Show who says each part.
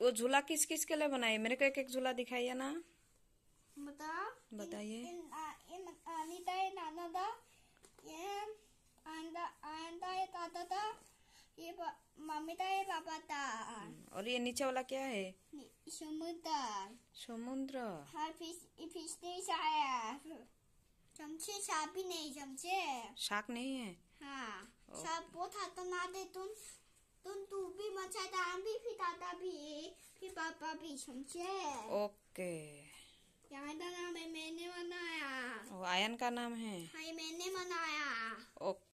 Speaker 1: वो झूला किस किस के लिए बनाए मेरे को एक एक झूला दिखाइए ना
Speaker 2: बता बताइए ये नाना ये ये ताता ये मम्मी ये पापा हम्म।
Speaker 3: और ये नीचे वाला क्या है समुद्र समुद्र
Speaker 2: हाँ फिश फिश नहीं चमचे साप भी नहीं चमचे
Speaker 3: शाक नहीं है
Speaker 2: हाँ सब बहुत खतरनाक है तुम तुम तू भी मचाता हम भी फिर दादा भी फिर पापा भी चमचे ओके यहाँ का नाम है मैंने मनाया
Speaker 1: वो आयन का नाम है
Speaker 2: हाँ मैंने मनाया